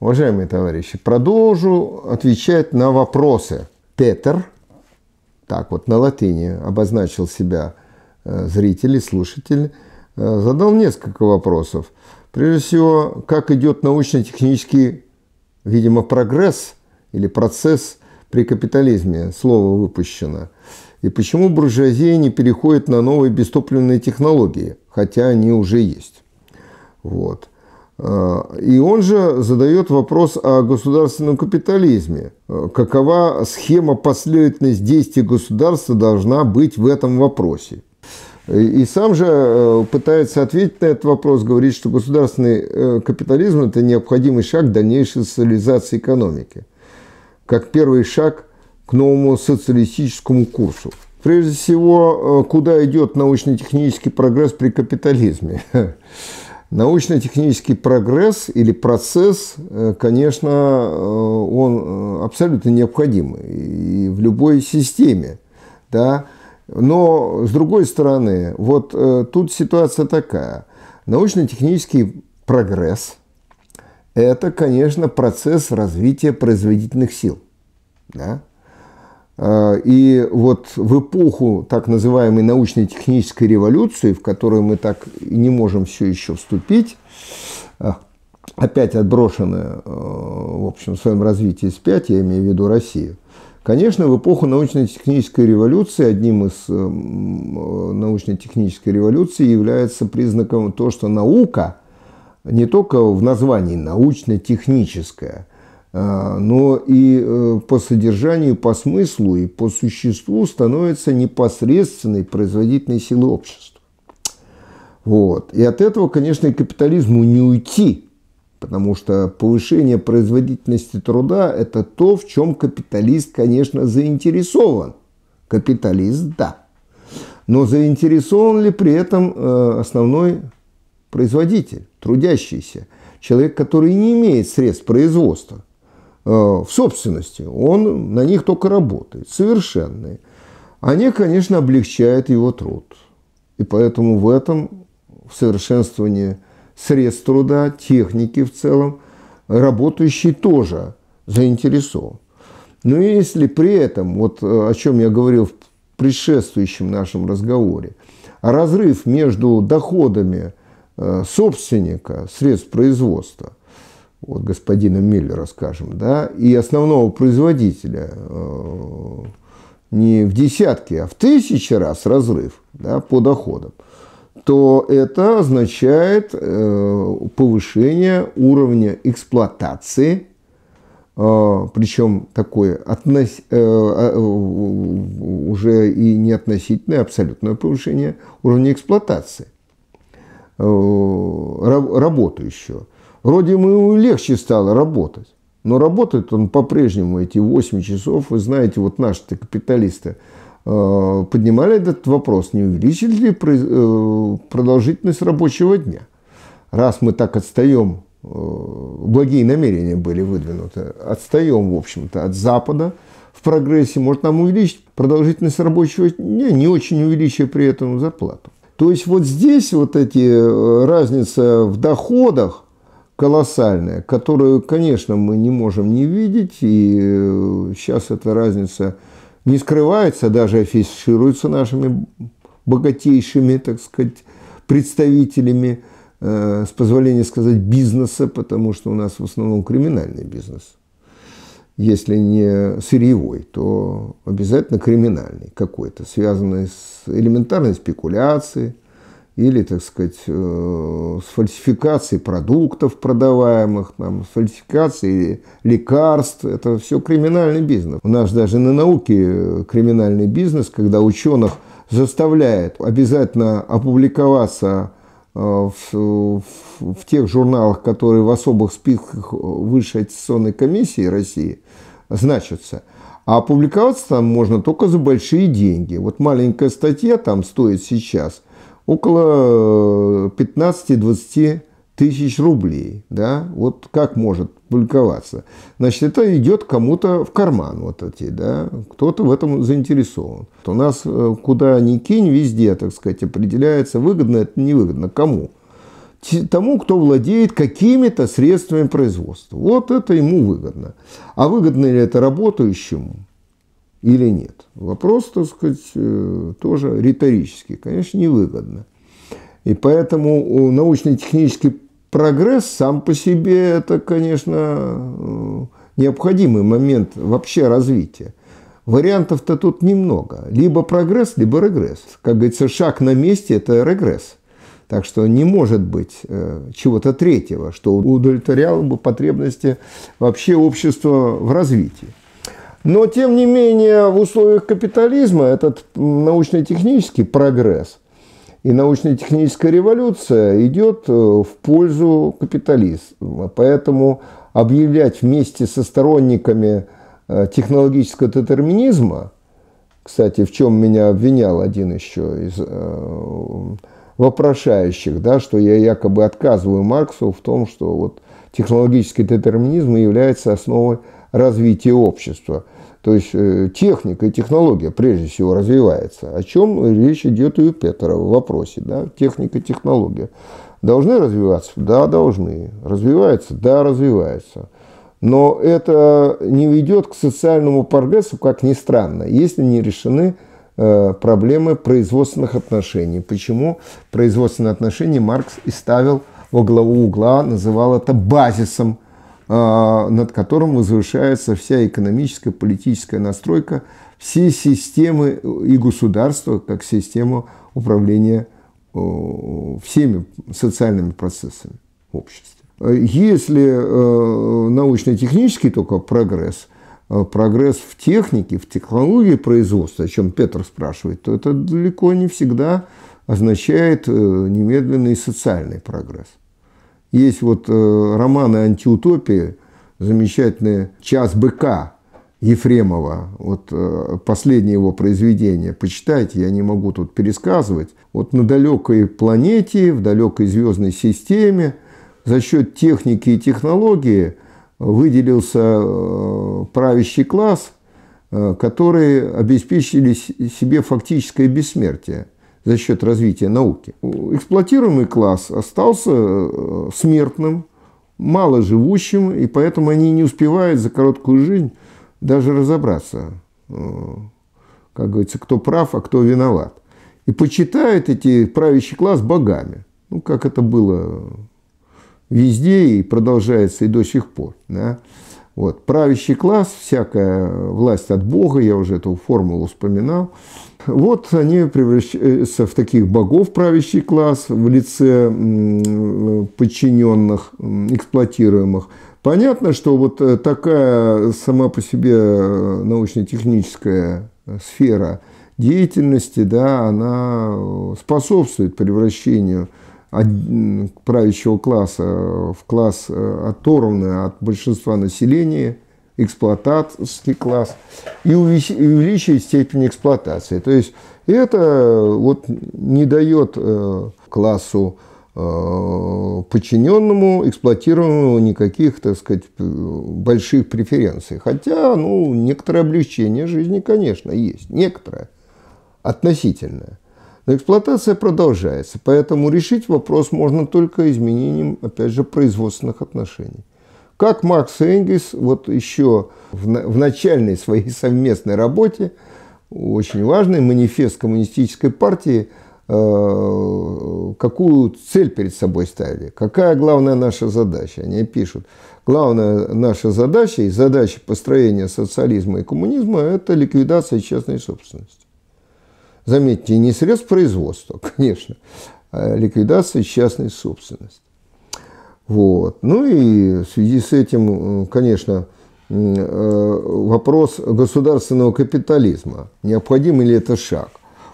Уважаемые товарищи, продолжу отвечать на вопросы. Петер, так вот на латыни обозначил себя э, зритель и слушатель, э, задал несколько вопросов. Прежде всего, как идет научно-технический, видимо, прогресс или процесс при капитализме, слово выпущено, и почему буржуазия не переходит на новые бестопливные технологии, хотя они уже есть. Вот. А, и он же задает вопрос о государственном капитализме. А, какова схема последовательность действий государства должна быть в этом вопросе? И сам же э, пытается ответить на этот вопрос, говорит, что государственный э, капитализм – это необходимый шаг дальнейшей социализации экономики, как первый шаг к новому социалистическому курсу. Прежде всего, э, куда идет научно-технический прогресс при капитализме? Научно-технический прогресс или процесс, э, конечно, э, он э, абсолютно необходим и в любой системе. Да? Но, с другой стороны, вот тут ситуация такая. Научно-технический прогресс – это, конечно, процесс развития производительных сил. Да? Э, и вот в эпоху так называемой научно-технической революции, в которую мы так и не можем все еще вступить, э, опять отброшены э, в общем, в своем развитии спять, я имею в виду Россию, Конечно, в эпоху научно-технической революции одним из научно-технической революции является признаком то, что наука не только в названии научно-техническая – а, но и э, по содержанию, по смыслу и по существу становится непосредственной производительной силы общества. Вот. И от этого, конечно, и капитализму не уйти, потому что повышение производительности труда – это то, в чем капиталист, конечно, заинтересован. Капиталист – да. Но заинтересован ли при этом э, основной производитель, трудящийся, человек, который не имеет средств производства – Э, в собственности. Он на них только работает, совершенные. Они, конечно, облегчают его труд. И поэтому в этом в совершенствовании средств труда, техники в целом, работающий тоже заинтересован. Но если при этом, вот э, о чем я говорил в предшествующем нашем разговоре, разрыв между доходами э, собственника средств производства – вот, господина Миллера, скажем, да, и основного производителя э, не в десятки, а в тысячи раз разрыв да, по доходам, то это означает э, повышение уровня эксплуатации, э, причем такое относ, уже и не относительное, а абсолютное повышение уровня эксплуатации работающего. Вроде ему легче стало работать. Но работает он по-прежнему эти 8 часов. Вы знаете, вот наши-то капиталисты э, поднимали этот вопрос, не увеличили ли э, продолжительность рабочего дня. Раз мы так отстаем, э, благие намерения были выдвинуты, отстаем, в общем-то, от Запада в прогрессе, может, нам увеличить продолжительность рабочего дня, не очень увеличивая при этом зарплату. То есть вот здесь вот эти разница в доходах – колоссальная, которую, конечно, мы не можем не видеть, и сейчас э, эта разница не скрывается, даже афишируется нашими богатейшими, так сказать, представителями, э, с позволения сказать, бизнеса, потому что у нас в основном криминальный бизнес. Если не сырьевой, то обязательно криминальный какой-то, связанный с элементарной спекуляцией, или, так сказать, э, с фальсификацией продуктов продаваемых, там, с фальсификацией лекарств. Это все криминальный бизнес. У нас даже на науке э, криминальный бизнес, когда ученых заставляет обязательно опубликоваться э, в, в, в тех журналах, которые в особых списках Высшей аттестационной комиссии России значатся. А опубликоваться там можно только за большие деньги. Вот маленькая статья там стоит сейчас – около 15-20 э, тысяч рублей. Да? Вот как может публиковаться? Значит, это идет кому-то в карман вот эти, да? кто-то в этом заинтересован. У нас э, куда ни кинь, везде, так сказать, определяется, выгодно это, невыгодно, кому? тому, кто владеет какими-то средствами производства. Вот это ему выгодно. А выгодно ли это работающему? или нет. Вопрос, так сказать, э, тоже риторический, конечно, невыгодно. И поэтому научно-технический прогресс сам по себе это, конечно, э, необходимый момент вообще развития. Вариантов-то тут немного. Либо прогресс, либо регресс. Как говорится, шаг на месте – это регресс. Так что не может быть э, чего-то третьего, что удовлетворяло бы потребности вообще общества в развитии. Но, тем не менее, в условиях капитализма этот научно-технический прогресс и научно-техническая революция идет э, в пользу капитализма. Поэтому объявлять вместе со сторонниками э, технологического детерминизма, кстати, в чем меня обвинял один еще из э, вопрошающих, да, что я якобы отказываю Марксу в том, что вот технологический детерминизм является основой развитие общества. То есть э, техника и технология прежде всего развивается. О чем речь идет и у Петра? в вопросе. Да? Техника и технология. Должны развиваться? Да, должны. Развиваются? Да, развиваются. Но это не ведет к социальному прогрессу, как ни странно, если не решены э, проблемы производственных отношений. Почему производственные отношения Маркс и ставил во главу угла, называл это базисом – а, над которым возвышается вся экономическая, политическая настройка все системы и государства как систему управления всеми социальными процессами общества. Если э, научно-технический только прогресс, э, прогресс в технике, в технологии производства, о чем Петр спрашивает, то это далеко не всегда означает э, немедленный социальный прогресс. Есть вот э, романы антиутопии, замечательные «Час быка» Ефремова, вот э, последнее его произведение, почитайте, я не могу тут пересказывать. Вот на далекой планете, в далекой звездной системе за счет техники и технологии выделился э, правящий класс, э, который обеспечили себе фактическое бессмертие – за счет развития науки. Эксплуатируемый класс остался э, смертным, мало живущим, и поэтому они не успевают за короткую жизнь даже разобраться, э, как говорится, кто прав, а кто виноват. И почитают эти правящий класс богами, ну, как это было везде и продолжается и до сих пор. Да? Вот. Правящий класс, всякая власть от Бога, я уже эту формулу вспоминал. Вот они превращаются в таких богов правящий класс в лице подчиненных, эксплуатируемых. Понятно, что вот э, такая сама по себе э, научно-техническая сфера деятельности, да, она э, способствует превращению – правящего класса э, в класс э, оторванный от большинства населения, эксплуататорский класс, и увеличивает степень эксплуатации. То есть это э, вот не дает классу подчиненному, эксплуатируемому никаких, так сказать, больших преференций. Хотя, ну, некоторое облегчение жизни, конечно, есть. Некоторое. Относительное. Но эксплуатация продолжается, поэтому решить вопрос можно только изменением, опять же, производственных отношений. Как Маркс и Энгельс вот еще в, на, в начальной своей совместной работе, очень важный манифест коммунистической партии, э, какую цель перед собой ставили, какая главная наша задача. Они пишут, главная наша задача и задача построения социализма и коммунизма – это ликвидация частной собственности. Заметьте, не средств производства, конечно, а ликвидации частной собственности. Вот. Ну и в связи с этим, э, конечно, э, вопрос государственного капитализма. Необходим ли это шаг?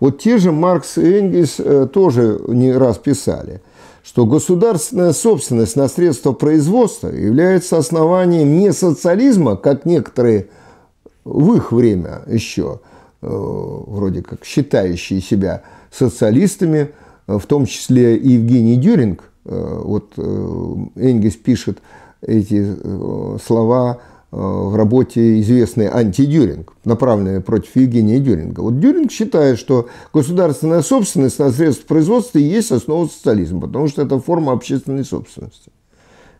Вот те же Маркс и Энгельс э, тоже не раз писали, что государственная собственность на средства производства является основанием не социализма, как некоторые в их время еще – Э, вроде как считающие себя социалистами, э, в том числе и Евгений Дюринг, э, вот Энгельс пишет эти слова в работе известный Дюринг, направленный против Евгения Дюринга. Вот Дюринг считает, что государственная собственность на средства производства и есть основа социализма, потому что это форма общественной собственности.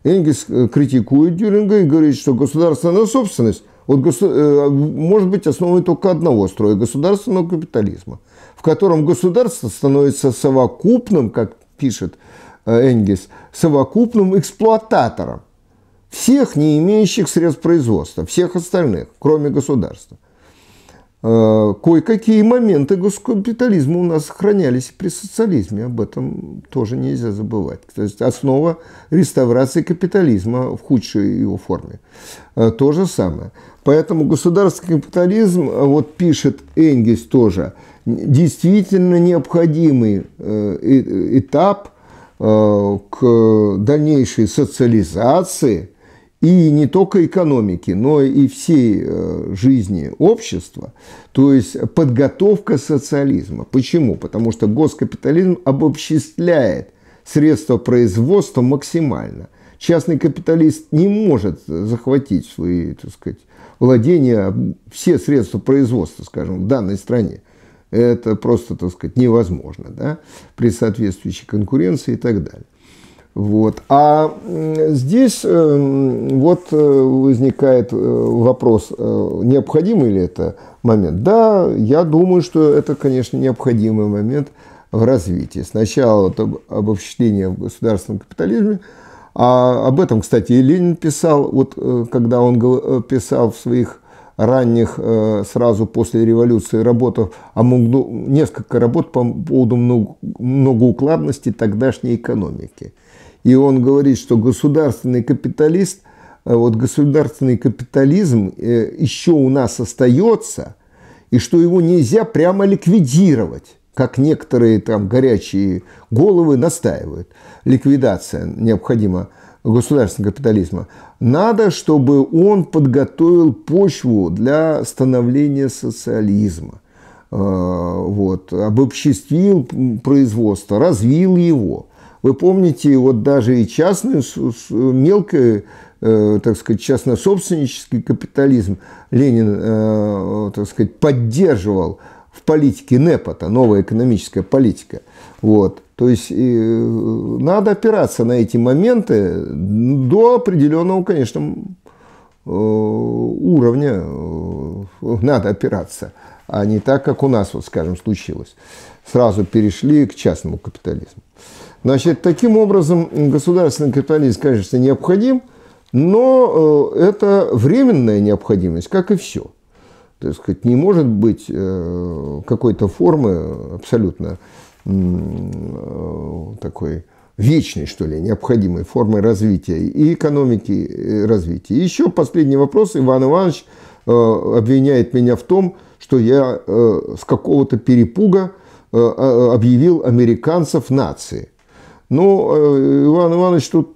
Энгельс критикует Дюринга и говорит, что государственная собственность вот госу... Э, может быть основой только одного строя – государственного капитализма, в котором государство становится совокупным, как пишет э, Энгельс, совокупным эксплуататором всех не имеющих средств производства, всех остальных, кроме государства. Э, кое-какие моменты госкапитализма у нас сохранялись при социализме, об этом тоже нельзя забывать. То есть основа реставрации капитализма в худшей его форме. То же самое. Поэтому государственный капитализм, э, вот пишет Энгельс тоже, действительно необходимый э, э, этап к дальнейшей социализации и не только экономики, но и всей жизни общества, то есть подготовка социализма. Почему? Потому что госкапитализм обобществляет средства производства максимально – частный капиталист не может захватить в свои, так сказать, владения все средства производства, скажем, в данной стране. Это просто, так сказать, невозможно, да, при соответствующей конкуренции и так далее. Вот. А здесь э, вот э, возникает э, вопрос, необходимый ли это момент? Да, я думаю, что это, конечно, необходимый момент в развитии. Сначала вот об, об в государственном капитализме, а об этом, кстати, и Ленин писал, вот э, когда он э, писал в своих ранних, э, сразу после революции, работах, о Мунгну, несколько работ по поводу многоукладности тогдашней экономики. И он говорит, что государственный капиталист, вот государственный капитализм еще у нас остается, и что его нельзя прямо ликвидировать как некоторые там горячие головы настаивают. Ликвидация необходима государственного капитализма. Надо, чтобы он подготовил почву для становления социализма. Э, вот, обобществил производство, развил его. Вы помните, вот даже и частный, мелкий, э, так сказать, частнособственнический капитализм Ленин, э, так сказать, поддерживал в политике нэпа новая экономическая политика. Вот. То есть э, надо опираться на эти моменты до определенного, конечно, э, уровня э, надо опираться, а не так, как у нас, вот, скажем, случилось. Сразу перешли к частному капитализму. Значит, таким образом государственный капитализм, конечно, необходим, но это временная необходимость, как и все так сказать, не может быть э, какой-то формы абсолютно э, такой вечной, что ли, необходимой формы развития и экономики и развития. еще последний вопрос. Иван Иванович э, обвиняет меня в том, что я с какого-то перепуга объявил американцев нации. Но ну, Иван Иванович тут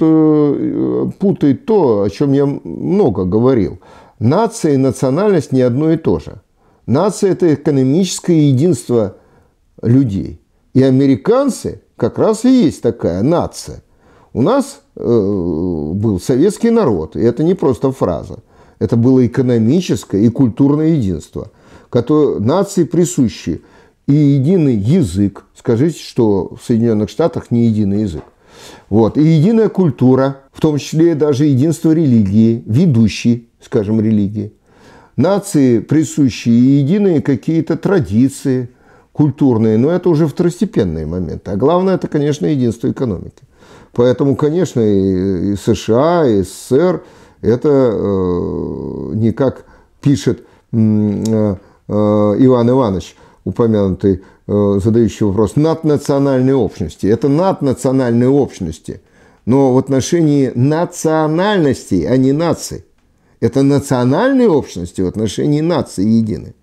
путает то, о чем я много говорил. Нация и национальность не одно и то же. Нация – это экономическое единство людей. И американцы как раз и есть такая нация. У нас э, был советский народ, и это не просто фраза. Это было экономическое и культурное единство, которое нации присущи. И единый язык. Скажите, что в Соединенных Штатах не единый язык. Вот. И единая культура, в том числе даже единство религии, ведущий скажем, религии. Нации присущие и единые какие-то традиции культурные, но это уже второстепенные моменты. А главное, это, конечно, единство экономики. Поэтому, конечно, и США, и СССР, это э, не как пишет э, э, Иван Иванович, упомянутый, э, задающий вопрос, наднациональной общности. Это наднациональные общности, но в отношении национальностей, а не наций. Это национальные общности в отношении нации едины.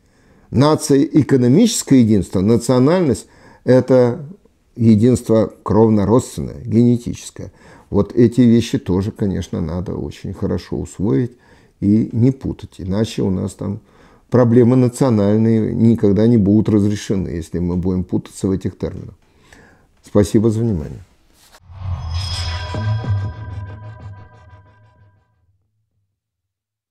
Нация – экономическое единство, национальность – это единство кровно-родственное, генетическое. Вот эти вещи тоже, конечно, надо очень хорошо усвоить и не путать. Иначе у нас там проблемы национальные никогда не будут разрешены, если мы будем путаться в этих терминах. Спасибо за внимание.